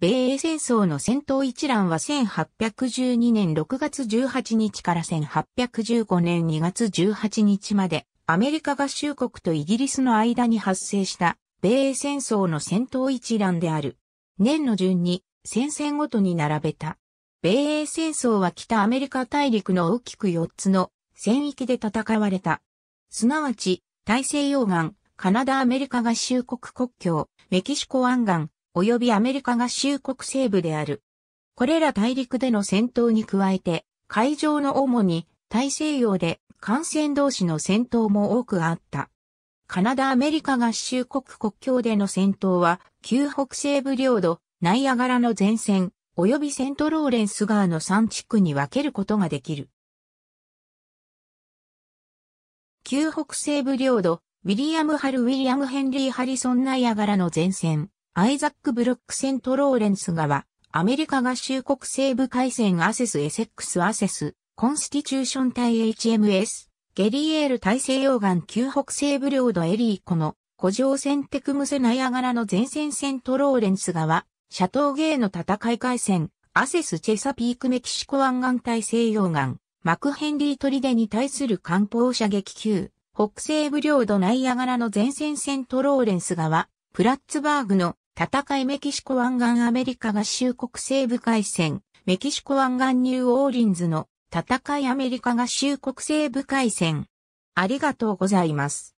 米英戦争の戦闘一覧は1812年6月18日から1815年2月18日まで、アメリカ合衆国とイギリスの間に発生した米英戦争の戦闘一覧である。年の順に戦線ごとに並べた。米英戦争は北アメリカ大陸の大きく4つの戦域で戦われた。すなわち、大西洋岸、カナダアメリカ合衆国国境、メキシコ湾岸、及びアメリカ合衆国西部である。これら大陸での戦闘に加えて、海上の主に大西洋で艦船同士の戦闘も多くあった。カナダ・アメリカ合衆国国境での戦闘は、旧北西部領土、ナイアガラの前線、及びセントローレンス川の3地区に分けることができる。旧北西部領土、ウィリアム・ハル・ウィリアム・ヘンリー・ハリソン・ナイアガラの前線、アイザック・ブロックセント・ローレンス川、アメリカ合衆国西部海戦アセス・エセックス・アセス、コンスティチューション対 HMS、ゲリエール大西洋岸旧北西部領土エリーコの、古城戦テクムセナイアガラの前線セントローレンス川、シャトーゲーの戦い海戦、アセス・チェサピーク・メキシコ湾岸大西洋岸、マクヘンリー・トリデに対する艦砲射撃級、北西部領土ナイアガラの前線セントローレンス川、プラッツバーグの戦いメキシコ湾岸アメリカ合衆国西部海戦、メキシコ湾岸ニューオーリンズの戦いアメリカ合衆国西部海戦。ありがとうございます。